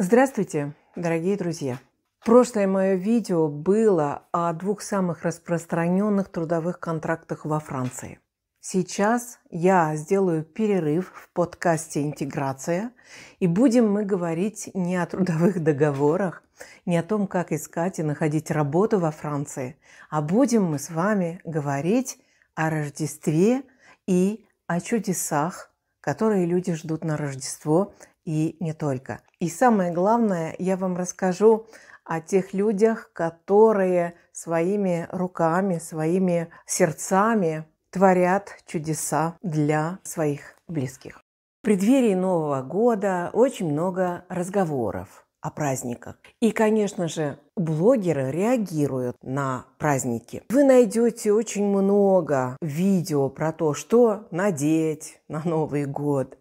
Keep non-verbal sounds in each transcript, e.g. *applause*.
Здравствуйте, дорогие друзья! Прошлое мое видео было о двух самых распространенных трудовых контрактах во Франции. Сейчас я сделаю перерыв в подкасте «Интеграция», и будем мы говорить не о трудовых договорах, не о том, как искать и находить работу во Франции, а будем мы с вами говорить о Рождестве и о чудесах, которые люди ждут на Рождество и не только. И самое главное, я вам расскажу о тех людях, которые своими руками, своими сердцами творят чудеса для своих близких. В преддверии Нового года очень много разговоров о праздниках. И, конечно же, блогеры реагируют на праздники. Вы найдете очень много видео про то, что надеть на Новый год,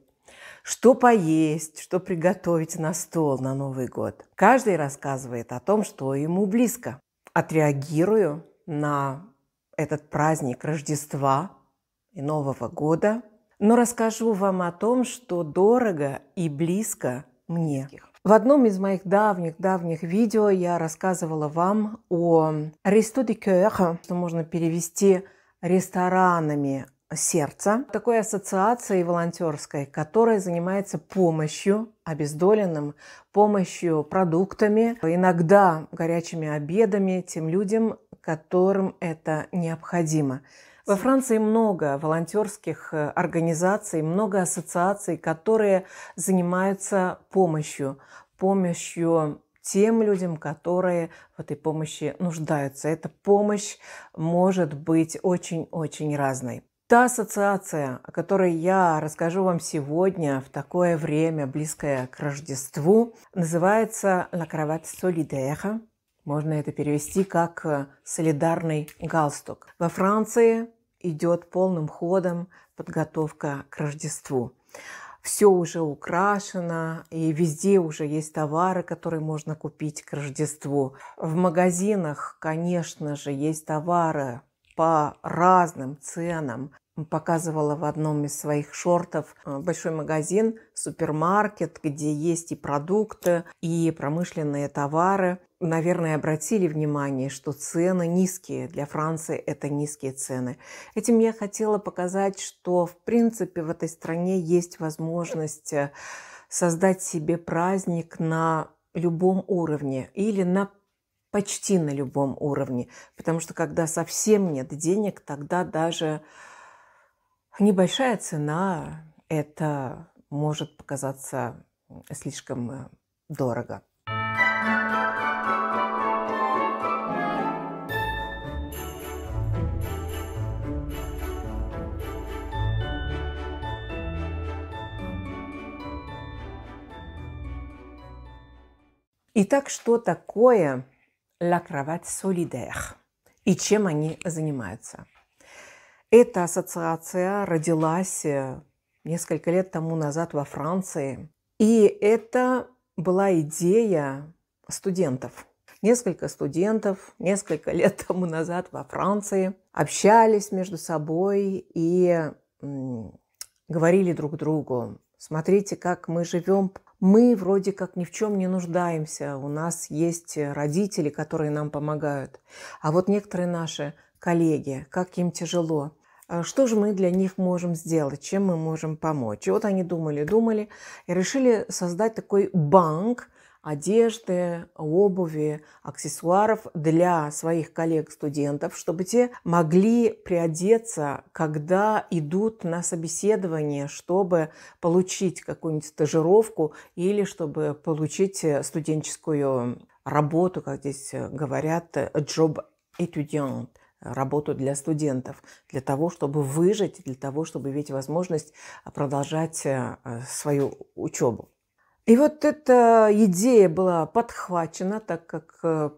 что поесть, что приготовить на стол на Новый год. Каждый рассказывает о том, что ему близко. Отреагирую на этот праздник Рождества и Нового года, но расскажу вам о том, что дорого и близко мне. В одном из моих давних-давних видео я рассказывала вам о «Resto de что можно перевести ресторанами сердца, такой ассоциации волонтерской, которая занимается помощью обездоленным, помощью продуктами, иногда горячими обедами тем людям, которым это необходимо. Во Франции много волонтерских э, организаций, много ассоциаций, которые занимаются помощью, помощью тем людям, которые в этой помощи нуждаются. Эта помощь может быть очень-очень разной. Та ассоциация, о которой я расскажу вам сегодня в такое время, близкое к Рождеству, называется на cravate solidaire». Можно это перевести как «солидарный галстук». Во Франции идет полным ходом подготовка к Рождеству. Все уже украшено, и везде уже есть товары, которые можно купить к Рождеству. В магазинах, конечно же, есть товары по разным ценам показывала в одном из своих шортов э, большой магазин, супермаркет, где есть и продукты, и промышленные товары. Наверное, обратили внимание, что цены низкие. Для Франции это низкие цены. Этим я хотела показать, что в принципе в этой стране есть возможность э, создать себе праздник на любом уровне или на почти на любом уровне. Потому что когда совсем нет денег, тогда даже Небольшая цена – это может показаться слишком э, дорого. Итак, что такое «La Cravate Solidaire» и чем они занимаются? Эта ассоциация родилась э, несколько лет тому назад во Франции. И это была идея студентов. Несколько студентов несколько лет тому назад во Франции общались между собой и говорили друг другу, смотрите, как мы живем, мы вроде как ни в чем не нуждаемся, у нас есть э, родители, которые нам помогают, а вот некоторые наши коллеги, как им тяжело. А что же мы для них можем сделать, чем мы можем помочь? И вот они думали, думали и решили создать такой банк одежды, обуви, аксессуаров для своих коллег-студентов, чтобы те могли приодеться, когда идут на собеседование, чтобы получить какую-нибудь стажировку или чтобы получить э, студенческую работу, как здесь э, говорят, э, job étudiant – работу для студентов, для того, чтобы выжить, для того, чтобы иметь возможность а, продолжать э, э, свою учебу. И вот эта идея была подхвачена, так как э,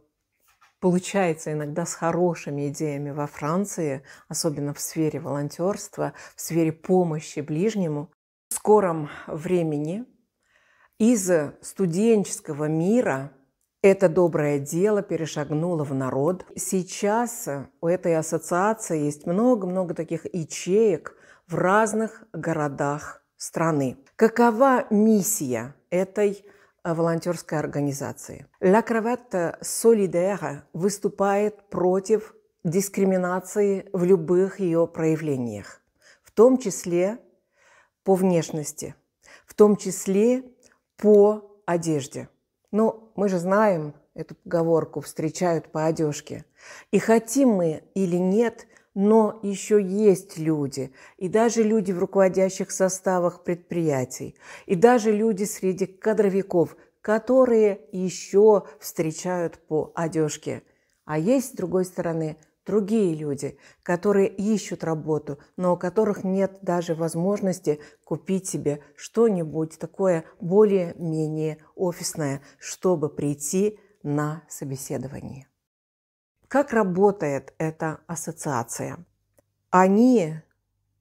получается иногда с хорошими идеями во Франции, особенно в сфере волонтерства, в сфере помощи ближнему. В скором времени из студенческого мира – это доброе дело перешагнуло в народ. Сейчас у этой ассоциации есть много-много таких ячеек в разных городах страны. Какова миссия этой э, волонтерской организации? La Cravata Solidaire выступает против дискриминации в любых ее проявлениях, в том числе по внешности, в том числе по одежде. Но мы же знаем эту поговорку «встречают по одежке». И хотим мы или нет, но еще есть люди, и даже люди в руководящих составах предприятий, и даже люди среди кадровиков, которые еще встречают по одежке. А есть, с другой стороны, другие люди, которые ищут работу, но у которых нет даже возможности купить себе что-нибудь такое более-менее офисное, чтобы прийти на собеседование. Как работает эта ассоциация? Они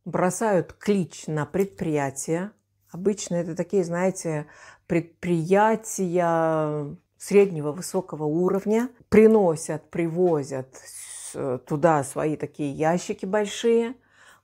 бросают клич на предприятия. Обычно это такие, знаете, предприятия среднего, высокого уровня. Приносят, привозят Э, туда свои такие ящики большие,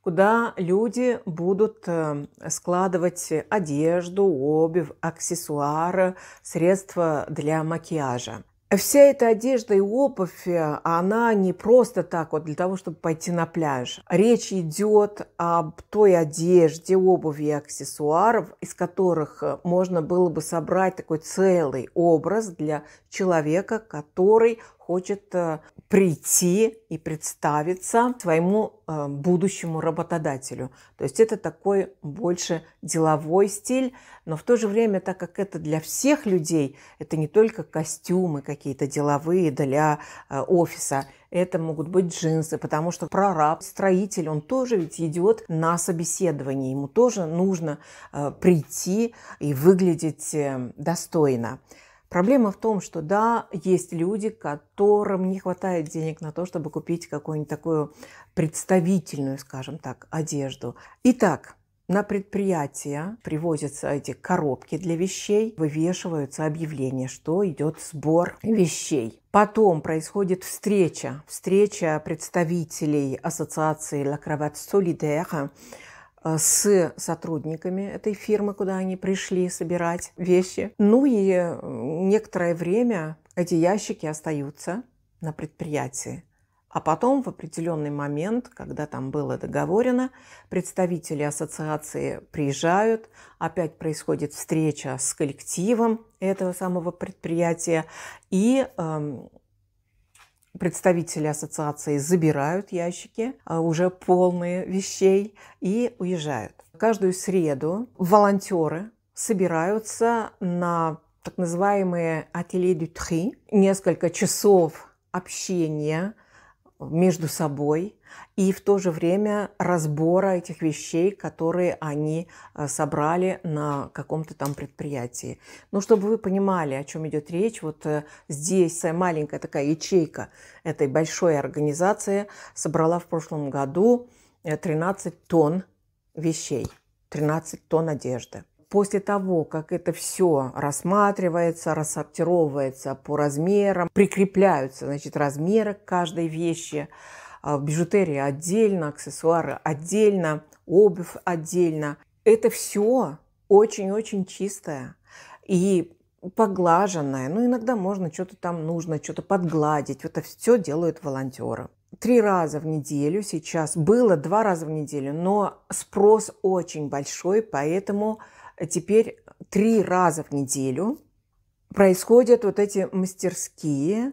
куда люди будут эм, складывать одежду, обувь, аксессуары, средства для макияжа. Вся эта одежда и обувь, э, она не просто так вот для того, чтобы пойти на пляж. Речь идет об той одежде, обуви и аксессуаров, из которых э, можно было бы собрать такой целый образ для человека, который хочет э, прийти и представиться своему э, будущему работодателю. То есть это такой больше деловой стиль, но в то же время, так как это для всех людей, это не только костюмы какие-то деловые для э, офиса, это могут быть джинсы, потому что прораб, строитель, он тоже ведь идет на собеседование, ему тоже нужно прийти и выглядеть достойно. Проблема в том, что да, есть люди, которым не хватает денег на то, чтобы купить какую-нибудь такую представительную, скажем так, одежду. Итак, на предприятия привозятся эти коробки для вещей, вывешиваются объявления, что идет сбор вещей. Потом происходит встреча, встреча представителей ассоциации La Cravate Solidaire, Э, с сотрудниками этой фирмы, куда они пришли собирать вещи. Ну и э, некоторое время эти ящики остаются на предприятии. А потом в определенный момент, когда там было договорено, представители ассоциации приезжают, опять происходит встреча с коллективом этого самого предприятия, и э, представители ассоциации забирают ящики а, уже полные вещей и уезжают. Каждую среду волонтеры собираются на так называемые ателье дю несколько часов общения между собой и в то же время разбора этих вещей, которые они э, собрали на каком-то там предприятии. Ну, чтобы вы понимали, о чем идет речь, вот э, здесь маленькая такая ячейка этой большой организации собрала в прошлом году 13 э, тонн вещей, 13 тонн одежды – после того, как это все рассматривается, рассортировывается по размерам, прикрепляются значит, размеры к каждой вещи, а, бижутерия отдельно, аксессуары отдельно, обувь отдельно. Это все очень-очень чистое и поглаженное. Ну, иногда можно что-то там нужно, что-то подгладить. Это все делают волонтеры три раза в неделю сейчас, было два раза в неделю, но спрос очень большой, поэтому теперь три раза в неделю происходят вот эти мастерские,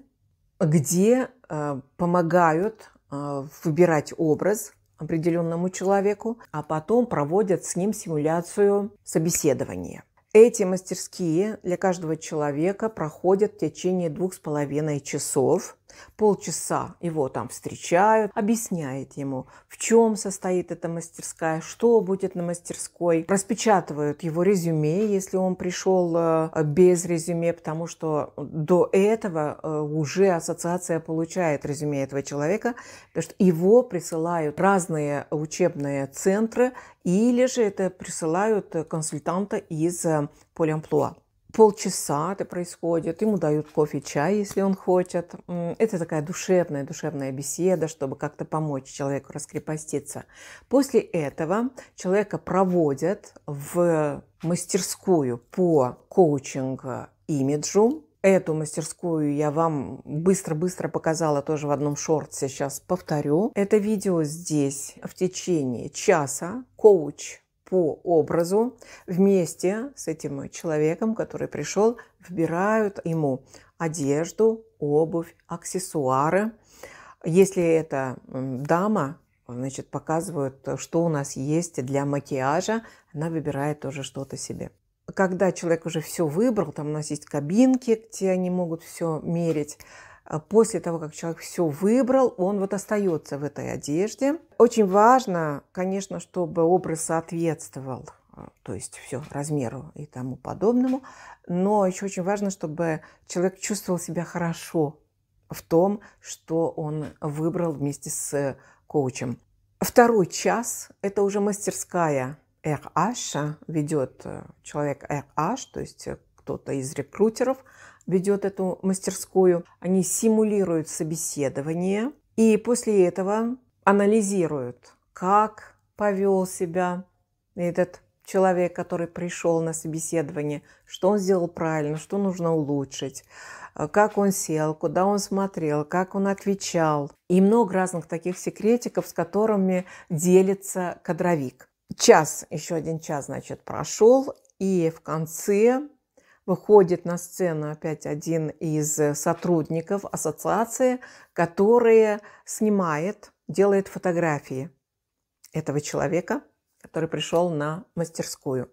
где э, помогают э, выбирать образ определенному человеку, а потом проводят с ним симуляцию собеседования. Эти мастерские для каждого человека проходят в течение двух с половиной часов – Полчаса его там встречают, объясняет ему, в чем состоит эта мастерская, что будет на мастерской. Распечатывают его резюме, если он пришел э, без резюме, потому что до этого э, уже ассоциация получает резюме этого человека, потому что его присылают разные учебные центры или же это присылают консультанта из э, полиамплуа полчаса это происходит, ему дают кофе, чай, если он хочет. Это такая душевная, душевная беседа, чтобы как-то помочь человеку раскрепоститься. После этого человека проводят в мастерскую по коучинг э, имиджу, Эту мастерскую я вам быстро-быстро показала тоже в одном шорте. Сейчас повторю. Это видео здесь в течение часа. Коуч по образу вместе с этим человеком, который пришел, выбирают ему одежду, обувь, аксессуары. Если это дама, значит, показывают, что у нас есть для макияжа, она выбирает тоже что-то себе. Когда человек уже все выбрал, там у нас есть кабинки, где они могут все мерить, а после того, как человек все выбрал, он вот остается в этой одежде. Очень важно, конечно, чтобы образ соответствовал, а, то есть все размеру и тому подобному, но еще очень важно, чтобы человек чувствовал себя хорошо в том, что он выбрал вместе с э, коучем. Второй час – это уже мастерская RH, а, ведет э, человек RH, то есть э, кто-то из рекрутеров, ведет эту мастерскую. Они симулируют собеседование и после этого анализируют, как повел себя этот человек, который пришел на собеседование, что он сделал правильно, что нужно улучшить, э, как он сел, куда он смотрел, как он отвечал. И много разных таких секретиков, с которыми делится кадровик. Час, еще один час, значит, прошел, и в конце выходит на сцену опять один из э, сотрудников ассоциации, который снимает, делает фотографии этого человека, который пришел на мастерскую.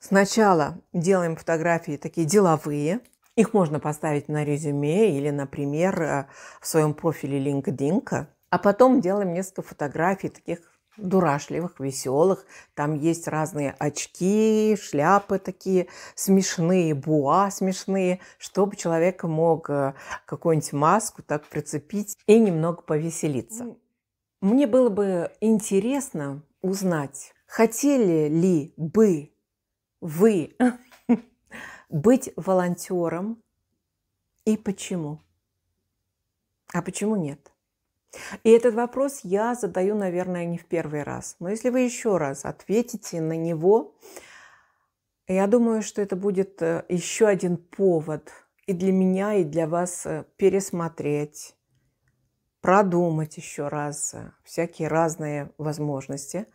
Сначала делаем фотографии такие деловые. Их можно поставить на резюме или, например, э, в своем профиле LinkedIn. А потом делаем несколько фотографий таких дурашливых, веселых. Там есть разные очки, шляпы такие смешные, буа смешные, чтобы человек мог э, какую-нибудь маску так прицепить и немного повеселиться. Мне было бы интересно узнать, хотели ли бы вы *laughs* быть волонтером и почему? А почему нет? И этот вопрос я задаю, наверное, не в первый раз. Но если вы еще раз ответите на него, я думаю, что это будет э, еще один повод и для меня, и для вас э, пересмотреть, продумать еще раз э, всякие разные возможности.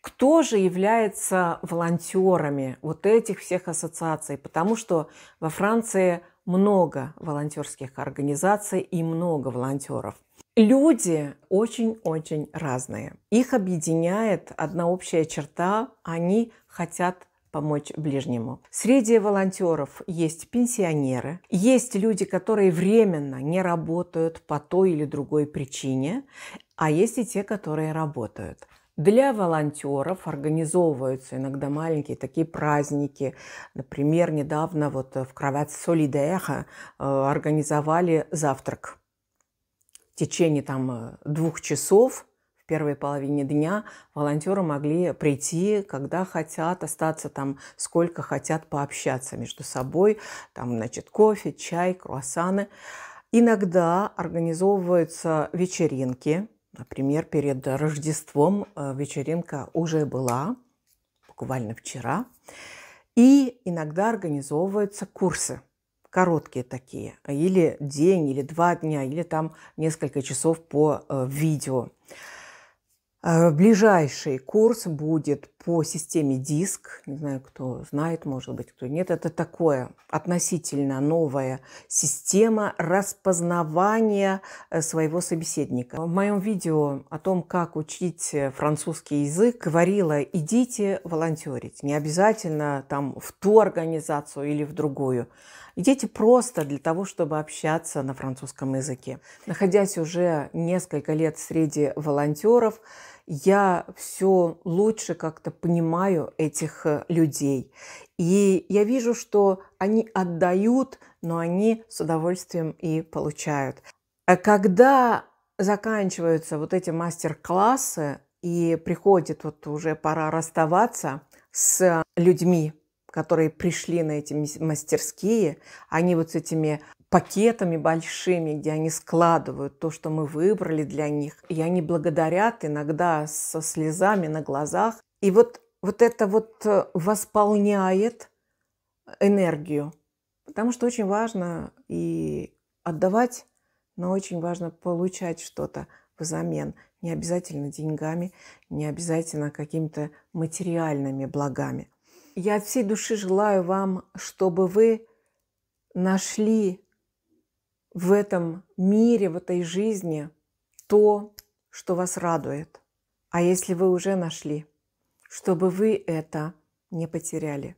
Кто же является волонтерами вот этих всех ассоциаций? Потому что во Франции много волонтерских организаций и много волонтеров. Люди очень-очень разные. Их объединяет одна общая черта – они хотят помочь ближнему. Среди волонтеров есть пенсионеры, есть люди, которые временно не работают по той или другой причине, а есть и те, которые работают. Для волонтеров организовываются иногда маленькие такие праздники. Например, недавно вот в Кровать Солидеха э, организовали завтрак в течение там, э, двух часов в первой половине дня волонтеры могли прийти, когда хотят, остаться там, сколько хотят пообщаться между собой, там, значит, кофе, чай, круассаны. Иногда организовываются вечеринки, например, перед Рождеством э, вечеринка уже была, буквально вчера, и иногда организовываются курсы короткие такие, а или день, или два дня, или там несколько часов по э, видео. Э, ближайший курс будет по системе диск. Не знаю, кто знает, может быть, кто нет. Это такое относительно новая система распознавания э, своего собеседника. В моем видео о том, как учить э, французский язык, говорила, идите волонтерить. Не обязательно там в ту организацию или в другую. Идите просто для того, чтобы общаться на французском языке. Находясь уже несколько лет среди волонтеров, я все лучше как-то понимаю этих э, людей. И я вижу, что они отдают, но они с удовольствием и получают. А когда заканчиваются вот эти мастер-классы и приходит вот уже пора расставаться с людьми, которые пришли на эти мастерские, они вот с этими пакетами большими, где они складывают то, что мы выбрали для них. И они благодарят иногда со слезами на глазах. И вот, вот это вот э, восполняет энергию. Потому что очень важно и отдавать, но очень важно получать что-то взамен. Не обязательно деньгами, не обязательно какими-то материальными благами. Я от всей души желаю вам, чтобы вы нашли в этом мире, в этой жизни то, что вас радует. А если вы уже нашли, чтобы вы это не потеряли.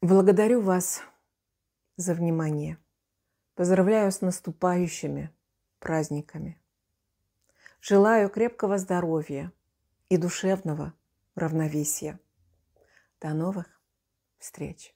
Благодарю вас за внимание. Поздравляю с наступающими праздниками. Желаю крепкого здоровья и душевного равновесия. До новых встреч!